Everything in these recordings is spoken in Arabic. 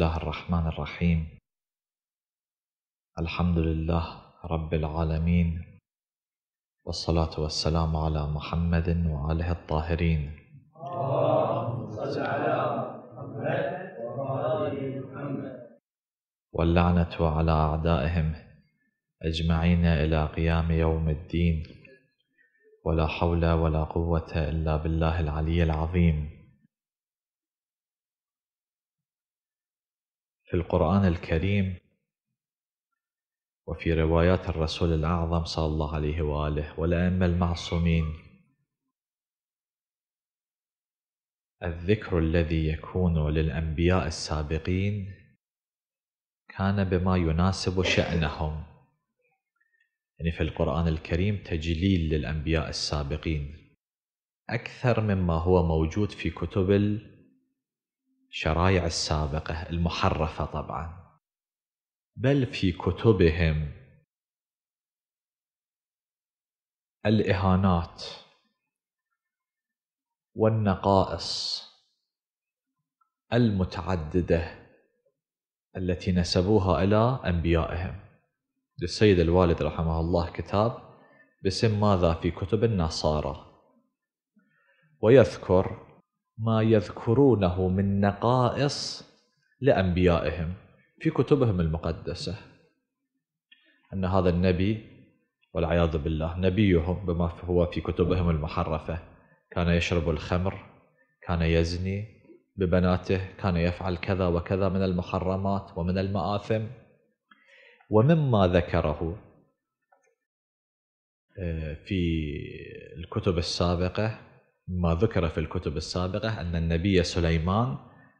الله الرحمن الرحيم الحمد لله رب العالمين والصلاة والسلام على محمد وآله الطاهرين صل على محمد محمد واللعنة على أعدائهم أجمعين إلى قيام يوم الدين ولا حول ولا قوة إلا بالله العلي العظيم في القرآن الكريم وفي روايات الرسول الأعظم صلى الله عليه وآله والأئمة المعصومين الذكر الذي يكون للأنبياء السابقين كان بما يناسب شأنهم يعني في القرآن الكريم تجليل للأنبياء السابقين أكثر مما هو موجود في كتب الشرايع السابقة المحرفة طبعا بل في كتبهم الإهانات والنقائص المتعددة التي نسبوها إلى أنبيائهم للسيد الوالد رحمه الله كتاب باسم ماذا في كتب النصارى ويذكر ما يذكرونه من نقائص لأنبيائهم في كتبهم المقدسة أن هذا النبي والعياذ بالله نبيهم بما هو في كتبهم المحرفة كان يشرب الخمر كان يزني ببناته كان يفعل كذا وكذا من المحرمات ومن المآثم ومما ذكره آه، في الكتب السابقة ما ذكر في الكتب السابقة أن النبي سليمان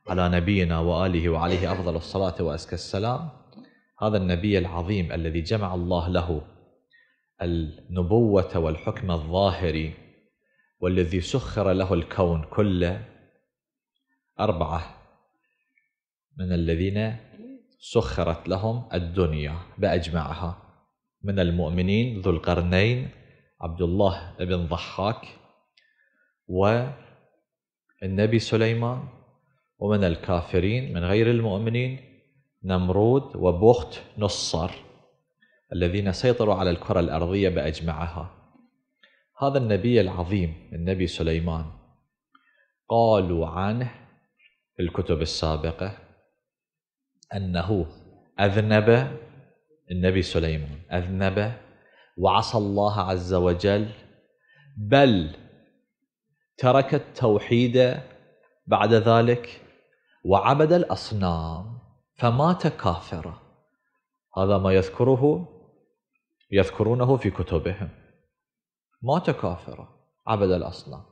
على نبينا وآله وعليه أفضل الصلاة وأزكى السلام هذا النبي العظيم الذي جمع الله له النبوة والحكم الظاهري والذي سخر له الكون كله أربعة من الذين سخرت لهم الدنيا بأجمعها من المؤمنين ذو القرنين عبد الله بن ضحاك والنبي سليمان ومن الكافرين من غير المؤمنين نمرود وبخت نصر الذين سيطروا على الكرة الأرضية بأجمعها هذا النبي العظيم النبي سليمان قالوا عنه في الكتب السابقة أنه أذنب النبي سليمان أذنب وعصى الله عز وجل بل ترك التوحيد بعد ذلك وعبد الاصنام فمات كافرا هذا ما يذكره يذكرونه في كتبهم مات كافرا عبد الاصنام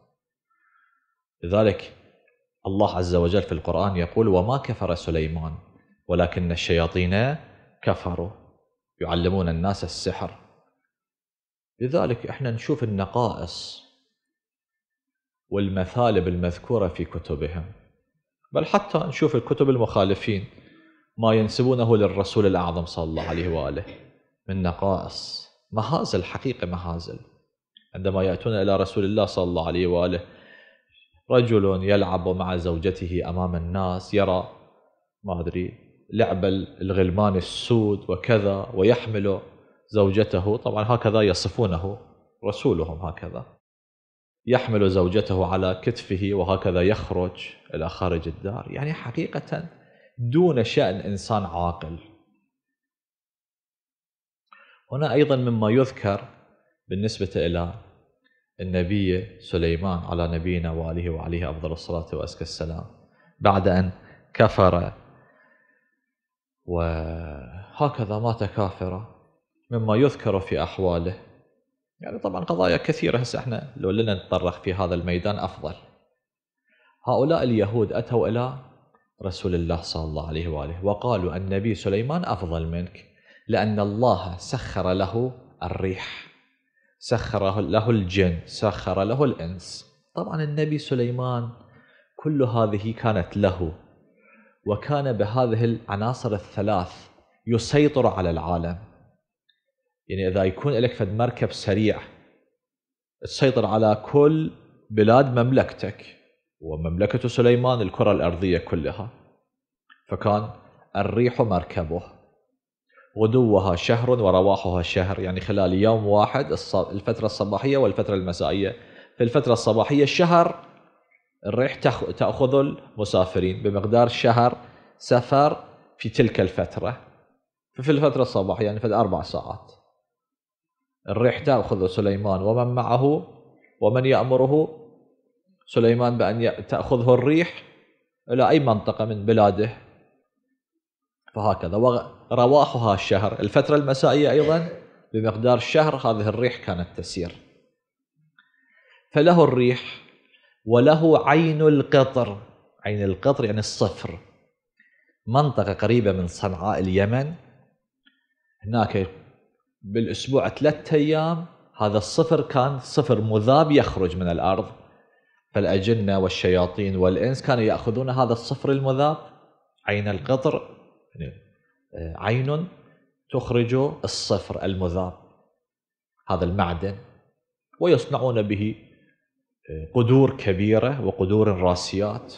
لذلك الله عز وجل في القرآن يقول وما كفر سليمان ولكن الشياطين كفروا يعلمون الناس السحر لذلك احنا نشوف النقائص والمثالب المذكورة في كتبهم بل حتى نشوف الكتب المخالفين ما ينسبونه للرسول الأعظم صلى الله عليه وآله من نقائص مهازل حقيقة مهازل عندما يأتون إلى رسول الله صلى الله عليه وآله رجل يلعب مع زوجته أمام الناس يرى ما أدري لعب الغلمان السود وكذا ويحمل زوجته طبعا هكذا يصفونه رسولهم هكذا يحمل زوجته على كتفه وهكذا يخرج إلى خارج الدار يعني حقيقة دون شأن إنسان عاقل هنا أيضا مما يذكر بالنسبة إلى النبي سليمان على نبينا وآله وعليه أفضل الصلاة وأزكى السلام بعد أن كفر وهكذا مات كافرا مما يذكر في أحواله يعني طبعا قضايا كثيرة هسه احنا لو لنا نتطرق في هذا الميدان أفضل هؤلاء اليهود أتوا إلى رسول الله صلى الله عليه وآله وقالوا النبي سليمان أفضل منك لأن الله سخر له الريح سخر له الجن سخر له الإنس طبعا النبي سليمان كل هذه كانت له وكان بهذه العناصر الثلاث يسيطر على العالم يعني اذا يكون لك فد مركب سريع تسيطر على كل بلاد مملكتك ومملكة سليمان الكرة الأرضية كلها فكان الريح مركبه غدوها شهر ورواحها شهر يعني خلال يوم واحد الفترة الصباحية والفترة المسائية في الفترة الصباحية الشهر الريح تأخذ المسافرين بمقدار شهر سفر في تلك الفترة ففي الفترة الصباحية يعني في أربع ساعات الريح تأخذ سليمان ومن معه ومن يأمره سليمان بأن تأخذه الريح إلى أي منطقة من بلاده فهكذا ورواحها الشهر الفترة المسائية أيضا بمقدار الشهر هذه الريح كانت تسير فله الريح وله عين القطر عين القطر يعني الصفر منطقة قريبة من صنعاء اليمن هناك بالاسبوع ثلاثة ايام هذا الصفر كان صفر مذاب يخرج من الارض فالاجنه والشياطين والانس كانوا ياخذون هذا الصفر المذاب عين القطر يعني، آه، عين تخرج الصفر المذاب هذا المعدن ويصنعون به آه، قدور كبيره وقدور راسيات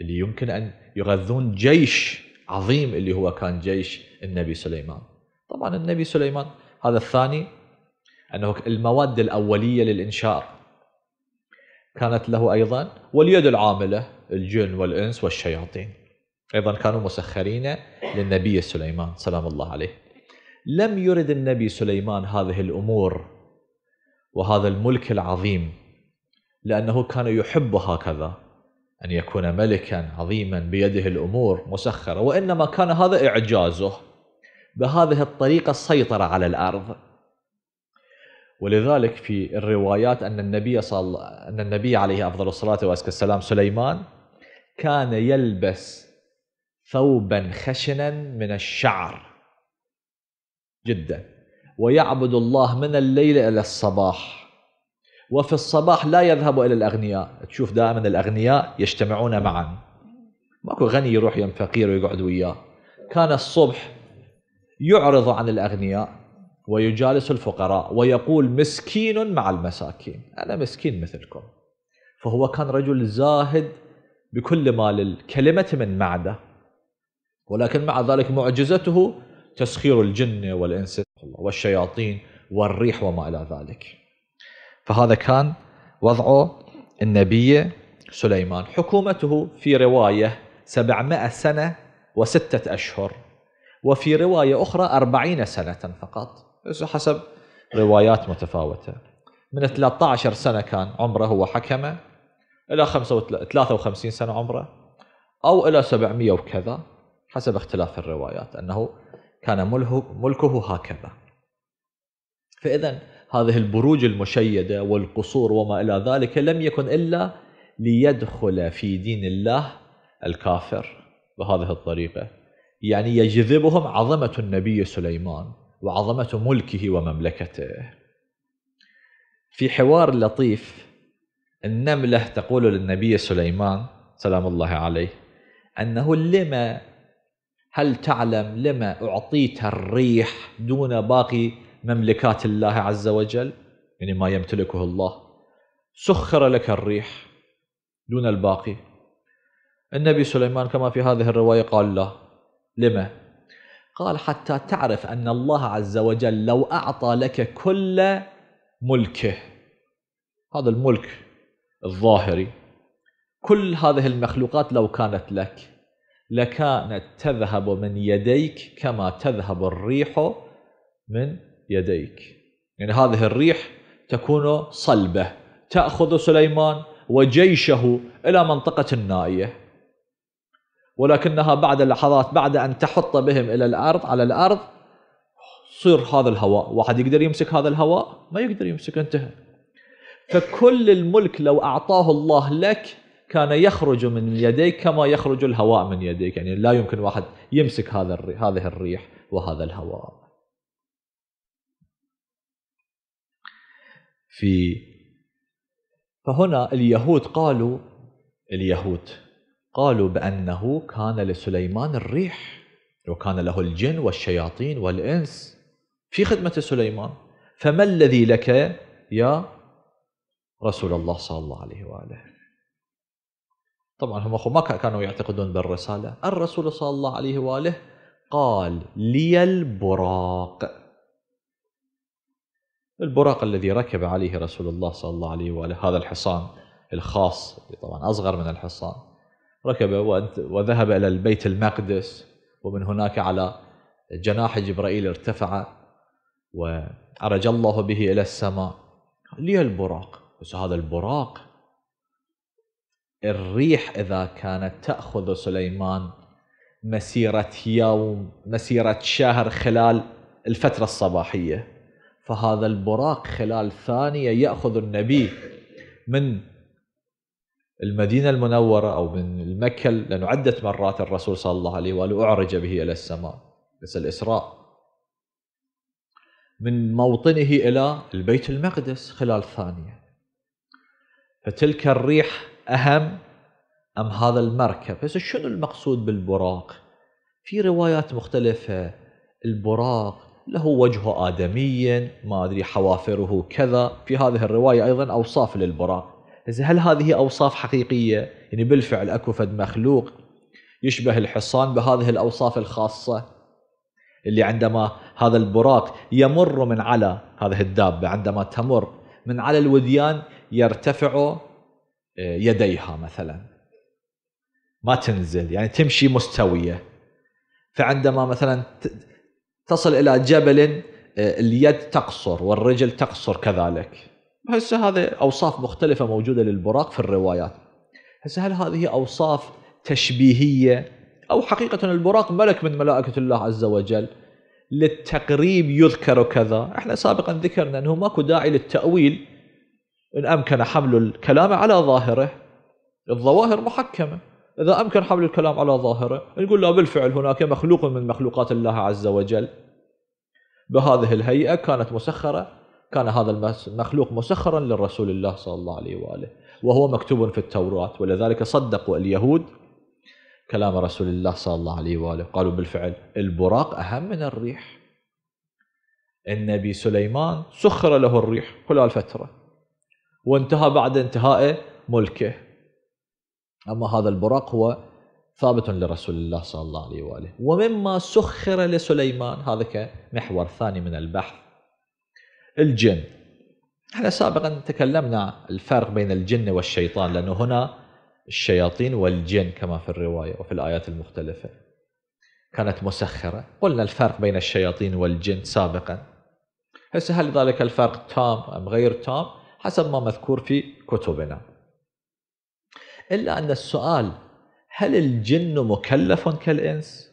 اللي يمكن ان يغذون جيش عظيم اللي هو كان جيش النبي سليمان طبعا النبي سليمان هذا الثاني أنه المواد الأولية للإنشار كانت له أيضا واليد العاملة الجن والإنس والشياطين أيضا كانوا مسخرين للنبي سليمان سلام الله عليه لم يرد النبي سليمان هذه الأمور وهذا الملك العظيم لأنه كان يحب هكذا أن يكون ملكا عظيما بيده الأمور مسخرة وإنما كان هذا إعجازه بهذه الطريقة السيطرة على الأرض ولذلك في الروايات أن النبي, صل... أن النبي عليه أفضل الصلاة وأزكى السلام سليمان كان يلبس ثوبا خشنا من الشعر جدا ويعبد الله من الليل إلى الصباح وفي الصباح لا يذهب إلى الأغنياء تشوف دائما الأغنياء يجتمعون معا ماكو غني يروح يم فقير ويقعد وياه كان الصبح يعرض عن الأغنياء ويجالس الفقراء ويقول مسكين مع المساكين أنا مسكين مثلكم فهو كان رجل زاهد بكل ما للكلمة من معدة ولكن مع ذلك معجزته تسخير الجن والإنس والشياطين والريح وما إلى ذلك فهذا كان وضعه النبي سليمان حكومته في رواية 700 سنة وستة أشهر وفي رواية أخرى أربعين سنة فقط حسب روايات متفاوتة من 13 سنة كان عمره هو حكمه إلى 53 سنة عمره أو إلى 700 وكذا حسب اختلاف الروايات أنه كان ملكه هكذا فإذا هذه البروج المشيدة والقصور وما إلى ذلك لم يكن إلا ليدخل في دين الله الكافر بهذه الطريقة يعني يجذبهم عظمة النبي سليمان وعظمة ملكه ومملكته في حوار لطيف النملة تقول للنبي سليمان سلام الله عليه أنه لما هل تعلم لما أعطيت الريح دون باقي مملكات الله عز وجل يعني ما يمتلكه الله سخر لك الريح دون الباقي النبي سليمان كما في هذه الرواية قال لا لما؟ قال حتى تعرف أن الله عز وجل لو أعطى لك كل ملكه هذا الملك الظاهري كل هذه المخلوقات لو كانت لك لكانت تذهب من يديك كما تذهب الريح من يديك يعني هذه الريح تكون صلبة تأخذ سليمان وجيشه إلى منطقة النائية ولكنها بعد لحظات بعد أن تحط بهم إلى الأرض على الأرض صير هذا الهواء واحد يقدر يمسك هذا الهواء ما يقدر يمسك انتهى فكل الملك لو أعطاه الله لك كان يخرج من يديك كما يخرج الهواء من يديك يعني لا يمكن واحد يمسك هذا هذه الريح وهذا الهواء في فهنا اليهود قالوا اليهود قالوا بأنه كان لسليمان الريح وكان له الجن والشياطين والإنس في خدمة سليمان فما الذي لك يا رسول الله صلى الله عليه وآله طبعا هم أخو ما كانوا يعتقدون بالرسالة الرسول صلى الله عليه وآله قال لي البراق البراق الذي ركب عليه رسول الله صلى الله عليه وآله هذا الحصان الخاص طبعا أصغر من الحصان ركب وذهب إلى البيت المقدس ومن هناك على جناح جبرائيل ارتفع وعرج الله به إلى السماء لي البراق بس هذا البراق الريح إذا كانت تأخذ سليمان مسيرة يوم مسيرة شهر خلال الفترة الصباحية فهذا البراق خلال ثانية يأخذ النبي من المدينة المنورة أو من المكة لأنه عدة مرات الرسول صلى الله عليه وآله أعرج به إلى السماء بس الإسراء من موطنه إلى البيت المقدس خلال ثانية فتلك الريح أهم أم هذا المركب بس شنو المقصود بالبراق في روايات مختلفة البراق له وجه آدمي ما أدري حوافره كذا في هذه الرواية أيضا أوصاف للبراق زين هل هذه اوصاف حقيقيه؟ يعني بالفعل اكو فد مخلوق يشبه الحصان بهذه الاوصاف الخاصه اللي عندما هذا البراق يمر من على هذه الدابه عندما تمر من على الوديان يرتفع آه، يديها مثلا ما تنزل يعني تمشي مستويه فعندما مثلا تصل الى جبل آه، اليد تقصر والرجل تقصر كذلك هسه هذا اوصاف مختلفه موجوده للبراق في الروايات هسه هل هذه اوصاف تشبيهيه او حقيقه البراق ملك من ملائكه الله عز وجل للتقريب يذكر كذا احنا سابقا ذكرنا انه ماكو داعي للتاويل ان امكن حمل الكلام على ظاهره الظواهر محكمه اذا امكن حمل الكلام على ظاهره نقول لا بالفعل هناك مخلوق من مخلوقات الله عز وجل بهذه الهيئه كانت مسخره كان هذا المخلوق مسخرا للرسول الله صلى الله عليه واله وهو مكتوب في التوراه ولذلك صدقوا اليهود كلام رسول الله صلى الله عليه واله قالوا بالفعل البراق اهم من الريح النبي سليمان سخر له الريح خلال فتره وانتهى بعد انتهاء ملكه اما هذا البراق هو ثابت لرسول الله صلى الله عليه واله ومما سخر لسليمان هذا كمحور ثاني من البحث الجن احنا سابقا تكلمنا الفرق بين الجن والشيطان لأنه هنا الشياطين والجن كما في الرواية وفي الآيات المختلفة كانت مسخرة قلنا الفرق بين الشياطين والجن سابقا هسه هل ذلك الفرق تام أم غير تام حسب ما مذكور في كتبنا إلا أن السؤال هل الجن مكلف كالإنس؟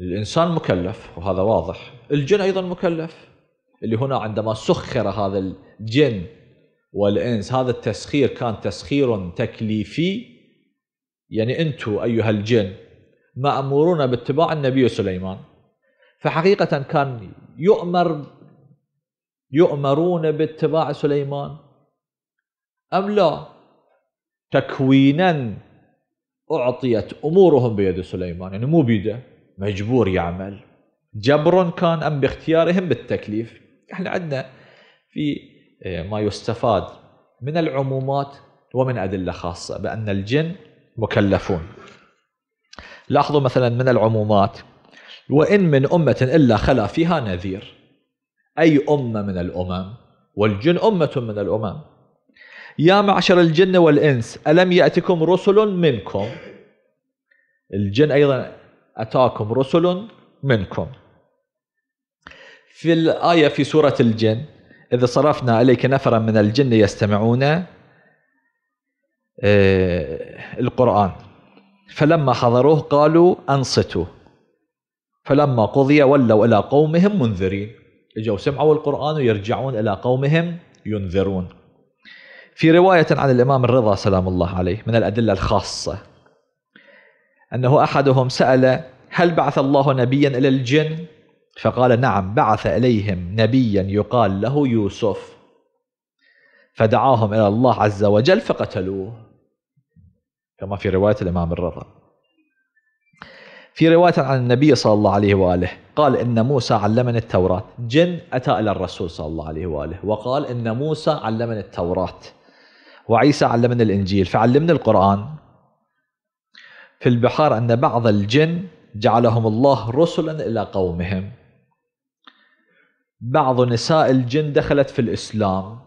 الانسان مكلف وهذا واضح الجن ايضا مكلف اللي هنا عندما سخر هذا الجن والانس هذا التسخير كان تسخير تكليفي يعني انتم ايها الجن مامورون باتباع النبي سليمان فحقيقه كان يؤمر يؤمرون باتباع سليمان ام لا تكوينا اعطيت امورهم بيد سليمان يعني مو بيده مجبور يعمل جبر كان أم باختيارهم بالتكليف احنا عندنا في آه، ما يستفاد من العمومات ومن أدلة خاصة بأن الجن مكلفون لاحظوا مثلا من العمومات وإن من أمة إلا خلا فيها نذير أي أمة من الأمم والجن أمة من الأمم يا معشر الجن والإنس ألم يأتكم رسل منكم الجن أيضا أتاكم رسل منكم في الآية في سورة الجن إذا صرفنا إليك نفرا من الجن يستمعون آه، القرآن فلما حضروه قالوا أنصتوا فلما قضي ولوا إلى قومهم منذرين اجوا سمعوا القرآن ويرجعون إلى قومهم ينذرون في رواية عن الإمام الرضا سلام الله عليه من الأدلة الخاصة أنه أحدهم سأل هل بعث الله نبيا إلى الجن؟ فقال نعم بعث إليهم نبيا يقال له يوسف فدعاهم إلى الله عز وجل فقتلوه كما في رواية الإمام الرضا في رواية عن النبي صلى الله عليه وآله قال إن موسى علمني التوراة جن أتى إلى الرسول صلى الله عليه وآله وقال إن موسى علمني التوراة وعيسى علمني الإنجيل فعلمني القرآن في البحار أن بعض الجن جعلهم الله رسلا إلى قومهم بعض نساء الجن دخلت في الإسلام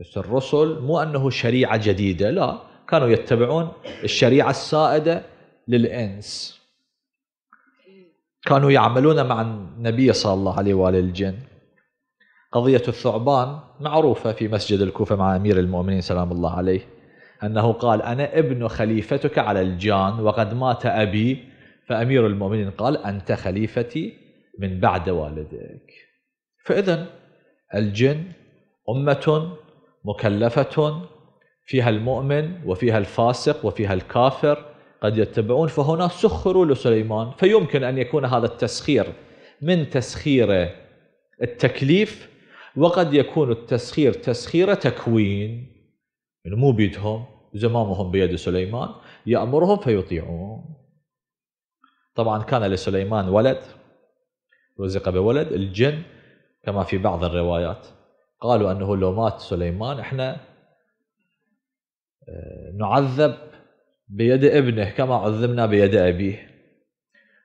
بس الرسل مو أنه شريعة جديدة لا كانوا يتبعون الشريعة السائدة للإنس كانوا يعملون مع النبي صلى الله عليه وآله الجن قضية الثعبان معروفة في مسجد الكوفة مع أمير المؤمنين سلام الله عليه أنه قال أنا ابن خليفتك على الجان وقد مات أبي فأمير المؤمنين قال أنت خليفتي من بعد والدك فإذا الجن أمة مكلفة فيها المؤمن وفيها الفاسق وفيها الكافر قد يتبعون فهنا سخروا لسليمان فيمكن أن يكون هذا التسخير من تسخير التكليف وقد يكون التسخير تسخير تكوين يعني مو بيدهم زمامهم بيد سليمان يأمرهم فيطيعون طبعا كان لسليمان ولد رزق بولد الجن كما في بعض الروايات قالوا أنه لو مات سليمان احنا آه، نعذب بيد ابنه كما عذبنا بيد أبيه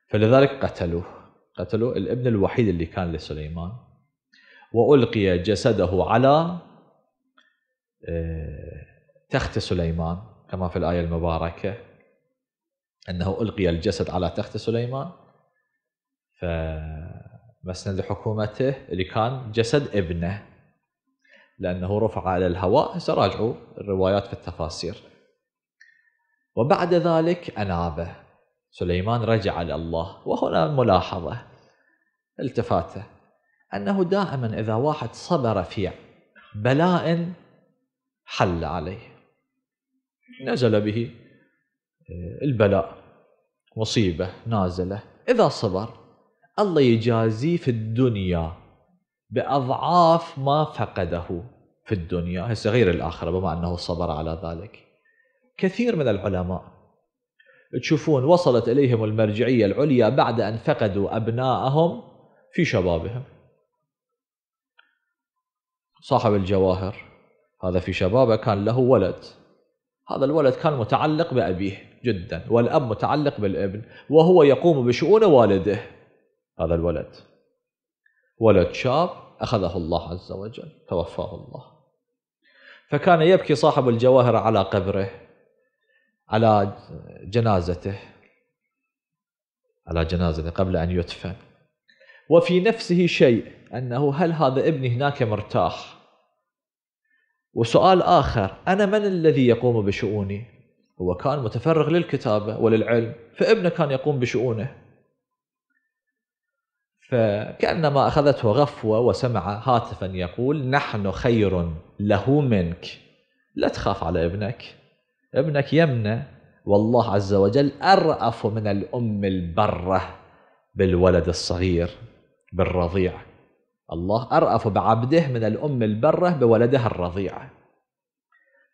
فلذلك قتلوه قتلوا الابن الوحيد اللي كان لسليمان وألقي جسده على آه، تخت سليمان كما في الآية المباركة أنه ألقي الجسد على تخت سليمان فمسند لحكومته اللي كان جسد ابنه لأنه رفع على الهواء هسه راجعوا الروايات في التفاسير وبعد ذلك أنابه سليمان رجع إلى الله وهنا ملاحظة التفاته أنه دائما إذا واحد صبر في بلاء حل عليه نزل به آه، البلاء مصيبة نازلة إذا صبر الله يجازيه في الدنيا بأضعاف ما فقده في الدنيا هسه غير الآخرة بما أنه صبر على ذلك كثير من العلماء تشوفون وصلت إليهم المرجعية العليا بعد أن فقدوا أبناءهم في شبابهم صاحب الجواهر هذا في شبابه كان له ولد هذا الولد كان متعلق بأبيه جدا والأب متعلق بالابن وهو يقوم بشؤون والده هذا الولد ولد شاب أخذه الله عز وجل توفاه الله فكان يبكي صاحب الجواهر على قبره على جنازته على جنازته قبل أن يدفن وفي نفسه شيء أنه هل هذا ابني هناك مرتاح وسؤال آخر أنا من الذي يقوم بشؤوني هو كان متفرغ للكتابة وللعلم فابنه كان يقوم بشؤونه فكأنما أخذته غفوة وسمع هاتفا يقول نحن خير له منك لا تخاف على ابنك ابنك يمنى والله عز وجل أرأف من الأم البرة بالولد الصغير بالرضيع الله أرأف بعبده من الأم البرة بولدها الرضيع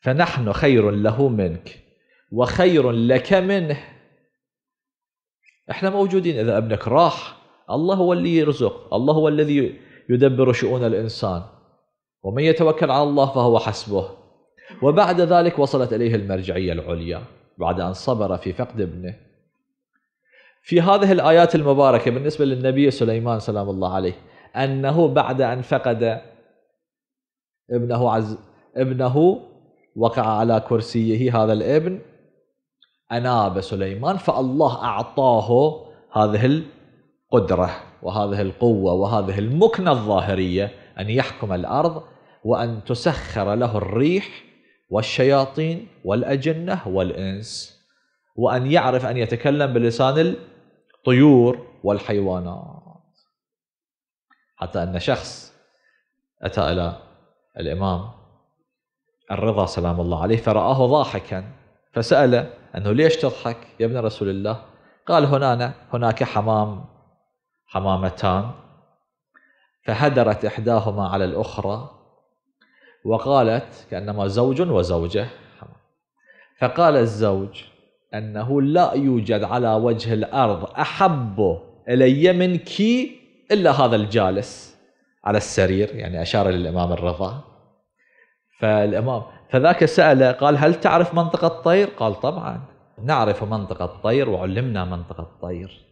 فنحن خير له منك وخير لك منه احنا موجودين إذا ابنك راح الله هو اللي يرزق الله هو الذي يدبر شؤون الإنسان ومن يتوكل على الله فهو حسبه وبعد ذلك وصلت إليه المرجعية العليا بعد أن صبر في فقد ابنه في هذه الآيات المباركة بالنسبة للنبي سليمان سلام الله عليه أنه بعد أن فقد ابنه عز ابنه وقع على كرسيه هذا الابن أناب سليمان فالله أعطاه هذه القدرة وهذه القوة وهذه المكنة الظاهرية أن يحكم الأرض وأن تسخر له الريح والشياطين والأجنة والإنس وأن يعرف أن يتكلم بلسان الطيور والحيوانات حتى أن شخص أتى إلى الإمام الرضا سلام الله عليه فرآه ضاحكا فسأله أنه ليش تضحك يا ابن رسول الله قال هنا هناك حمام حمامتان فهدرت إحداهما على الأخرى وقالت كأنما زوج وزوجة فقال الزوج أنه لا يوجد على وجه الأرض أحب إلي منك إلا هذا الجالس على السرير يعني أشار للإمام الرضا فالإمام فذاك سأله قال هل تعرف منطقة طير قال طبعا نعرف منطقة طير وعلمنا منطقة طير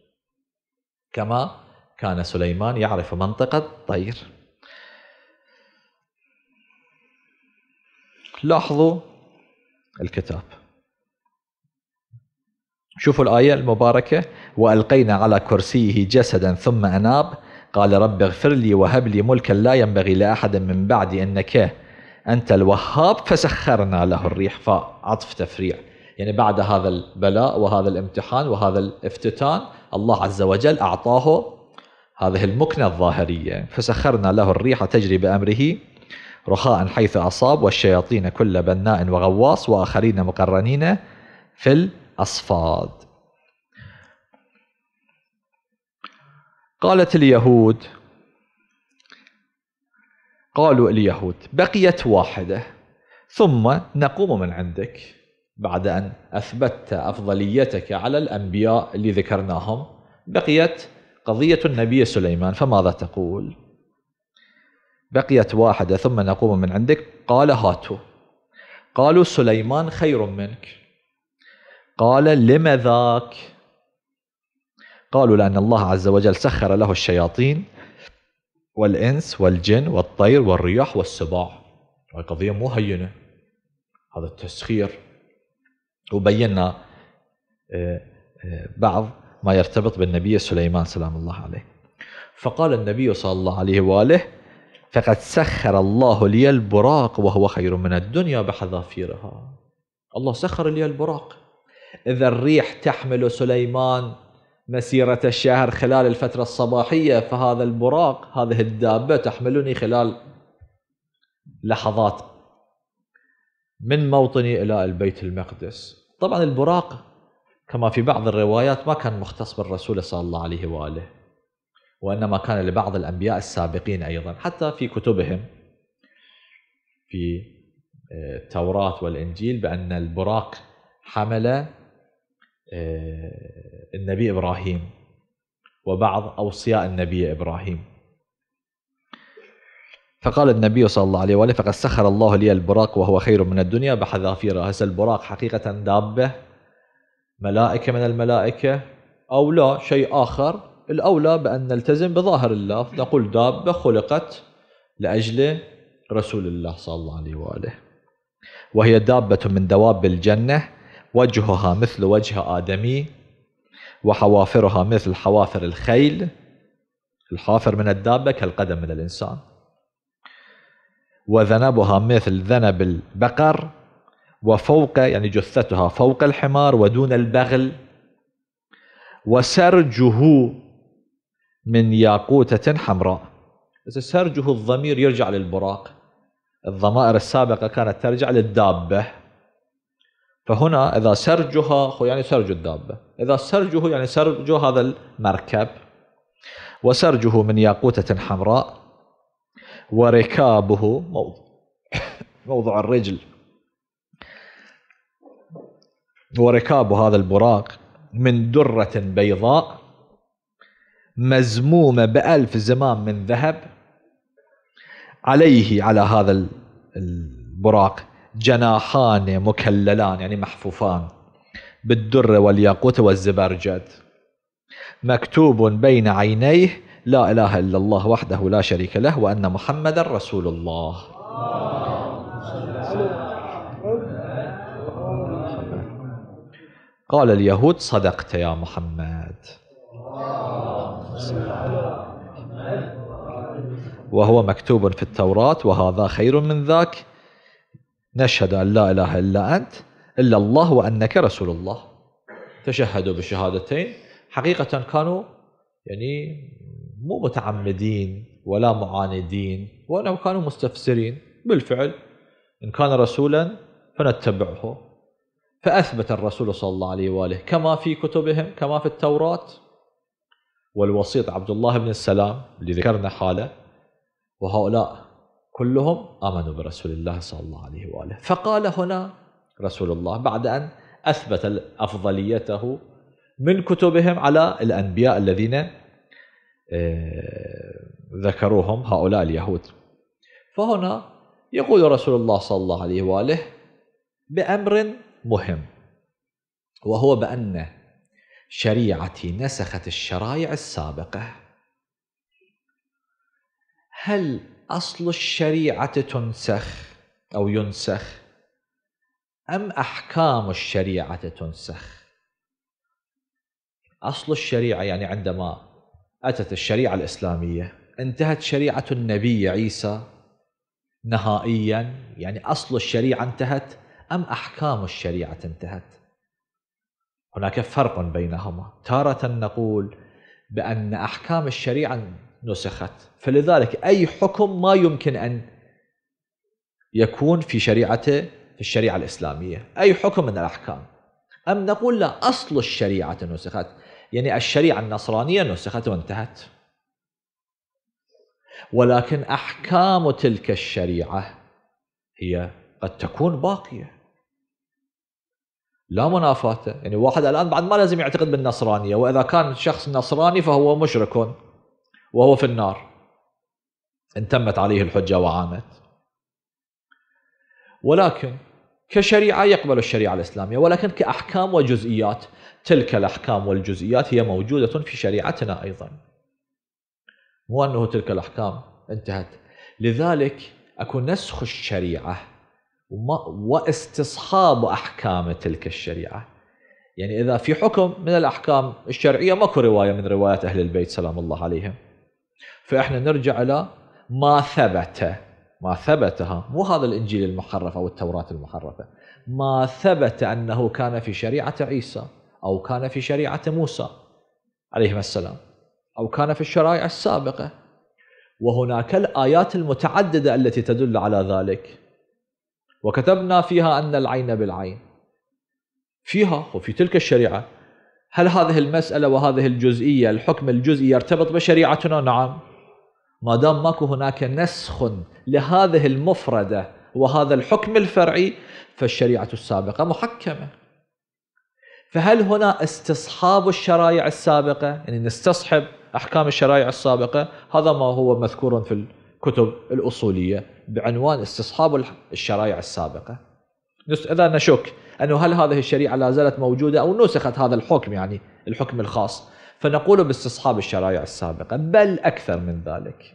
كما كان سليمان يعرف منطقة طير لاحظوا الكتاب شوفوا الآية المباركة وألقينا على كرسيه جسدا ثم أناب قال رب اغفر لي وهب لي ملكا لا ينبغي لأحد من بعدي إنك أنت الوهاب فسخرنا له الريح فعطف تفريع يعني بعد هذا البلاء وهذا الامتحان وهذا الافتتان الله عز وجل أعطاه هذه المكنة الظاهرية فسخرنا له الريح تجري بأمره رخاء حيث أصاب والشياطين كل بناء وغواص وآخرين مقرنين في أصفاد قالت اليهود قالوا اليهود بقيت واحدة ثم نقوم من عندك بعد أن أثبتت أفضليتك على الأنبياء اللي ذكرناهم بقيت قضية النبي سليمان فماذا تقول بقيت واحدة ثم نقوم من عندك قال هاتوا قالوا سليمان خير منك قال لم ذاك قالوا لأن الله عز وجل سخر له الشياطين والإنس والجن والطير والرياح والسباع هاي قضية مو هينة هذا التسخير وبينا آه، آه، بعض ما يرتبط بالنبي سليمان سلام الله عليه فقال النبي صلى الله عليه وآله فقد سخر الله لي البراق وهو خير من الدنيا بحذافيرها الله سخر لي البراق إذا الريح تحمل سليمان مسيرة الشهر خلال الفترة الصباحية فهذا البراق هذه الدابة تحملني خلال لحظات من موطني إلى البيت المقدس طبعا البراق كما في بعض الروايات ما كان مختص بالرسول صلى الله عليه وآله وإنما كان لبعض الأنبياء السابقين أيضا حتى في كتبهم في آه، التوراة والإنجيل بأن البراق حمل آه، النبي إبراهيم وبعض أوصياء النبي إبراهيم فقال النبي صلى الله عليه وآله فقد سخر الله لي البراق وهو خير من الدنيا بحذافيره هسه البراق حقيقة دابة ملائكة من الملائكة أو لا شيء آخر الأولى بأن نلتزم بظاهر الله نقول دابة خلقت لأجل رسول الله صلى الله عليه وآله وهي دابة من دواب الجنة وجهها مثل وجه آدمي وحوافرها مثل حوافر الخيل الحافر من الدابة كالقدم من الإنسان وذنبها مثل ذنب البقر وفوق يعني جثتها فوق الحمار ودون البغل وسرجه من ياقوتة حمراء سرجه الضمير يرجع للبراق الضمائر السابقة كانت ترجع للدابة فهنا إذا سرجها هو يعني سرج الدابة إذا سرجه يعني سرج هذا المركب وسرجه من ياقوتة حمراء وركابه موضع الرجل وركاب هذا البراق من درة بيضاء مزمومة بألف زمام من ذهب عليه على هذا البراق جناحان مكللان يعني محفوفان بالدر والياقوت والزبرجد مكتوب بين عينيه لا إله إلا الله وحده لا شريك له وأن محمدا رسول الله قال اليهود صدقت يا محمد وهو مكتوب في التوراة وهذا خير من ذاك نشهد أن لا إله إلا أنت إلا الله وأنك رسول الله تشهدوا بالشهادتين حقيقة كانوا يعني مو متعمدين ولا معاندين ولو كانوا مستفسرين بالفعل إن كان رسولا فنتبعه فأثبت الرسول صلى الله عليه وآله كما في كتبهم كما في التوراة والوسيط عبد الله بن السلام اللي ذكرنا حاله وهؤلاء كلهم امنوا برسول الله صلى الله عليه واله فقال هنا رسول الله بعد ان اثبت افضليته من كتبهم على الانبياء الذين آه، ذكروهم هؤلاء اليهود فهنا يقول رسول الله صلى الله عليه واله بامر مهم وهو بان شريعتي نسخت الشرائع السابقه هل أصل الشريعة تنسخ أو ينسخ أم أحكام الشريعة تنسخ أصل الشريعة يعني عندما أتت الشريعة الإسلامية انتهت شريعة النبي عيسى نهائيا يعني أصل الشريعة انتهت أم أحكام الشريعة انتهت هناك فرق بينهما تارة نقول بأن أحكام الشريعة نسخت فلذلك أي حكم ما يمكن أن يكون في شريعته في الشريعة الإسلامية أي حكم من الأحكام أم نقول لا أصل الشريعة نسخت يعني الشريعة النصرانية نسخت وانتهت ولكن أحكام تلك الشريعة هي قد تكون باقية لا منافاته يعني واحد الآن بعد ما لازم يعتقد بالنصرانية وإذا كان شخص نصراني فهو مشرك وهو في النار ان تمت عليه الحجه وعانت ولكن كشريعه يقبل الشريعه الاسلاميه ولكن كاحكام وجزئيات تلك الاحكام والجزئيات هي موجوده في شريعتنا ايضا مو انه تلك الاحكام انتهت لذلك اكو نسخ الشريعه واستصحاب احكام تلك الشريعه يعني اذا في حكم من الاحكام الشرعيه ماكو روايه من روايات اهل البيت سلام الله عليهم فاحنا نرجع الى ما ثبت ما ثبتها مو هذا الانجيل المحرف او التوراه المحرفه ما ثبت انه كان في شريعه عيسى او كان في شريعه موسى عليهما السلام او كان في الشرائع السابقه وهناك الايات المتعدده التي تدل على ذلك وكتبنا فيها ان العين بالعين فيها وفي تلك الشريعه هل هذه المساله وهذه الجزئيه الحكم الجزئي يرتبط بشريعتنا نعم ما دام ماكو هناك نسخ لهذه المفردة وهذا الحكم الفرعي فالشريعة السابقة محكمة فهل هنا استصحاب الشرائع السابقة يعني نستصحب أحكام الشرائع السابقة هذا ما هو مذكور في الكتب الأصولية بعنوان استصحاب الشرائع السابقة إذا نشك أنه هل هذه الشريعة لا زالت موجودة أو نسخت هذا الحكم يعني الحكم الخاص فنقول باستصحاب الشرائع السابقة بل أكثر من ذلك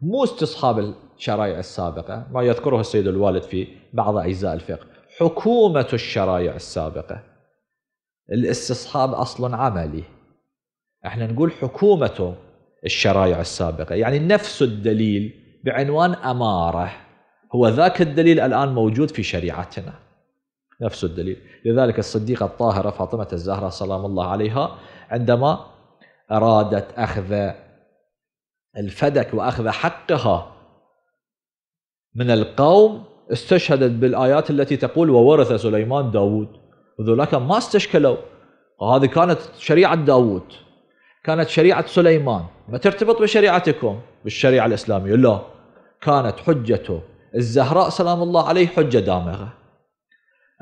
مو استصحاب الشرائع السابقة ما يذكره السيد الوالد في بعض أجزاء الفقه حكومة الشرائع السابقة الاستصحاب أصل عملي احنا نقول حكومة الشرائع السابقة يعني نفس الدليل بعنوان أمارة هو ذاك الدليل الآن موجود في شريعتنا نفس الدليل لذلك الصديقة الطاهرة فاطمة الزهرة سلام الله عليها عندما أرادت أخذ الفدك وأخذ حقها من القوم استشهدت بالآيات التي تقول وورث سليمان داود وذولاك ما استشكلوا وهذه كانت شريعة داود كانت شريعة سليمان ما ترتبط بشريعتكم بالشريعة الإسلامية لا كانت حجته الزهراء سلام الله عليه حجة دامغة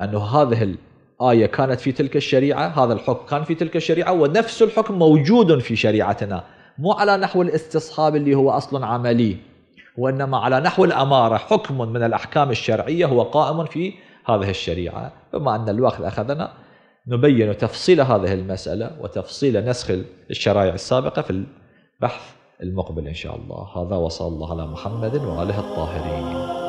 انه هذه الآية كانت في تلك الشريعة هذا الحكم كان في تلك الشريعة ونفس الحكم موجود في شريعتنا مو على نحو الاستصحاب اللي هو أصل عملي وإنما على نحو الأمارة حكم من الأحكام الشرعية هو قائم في هذه الشريعة بما أن الوقت أخذنا نبين تفصيل هذه المسألة وتفصيل نسخ الشرائع السابقة في البحث المقبل إن شاء الله هذا وصلى الله على محمد وآله الطاهرين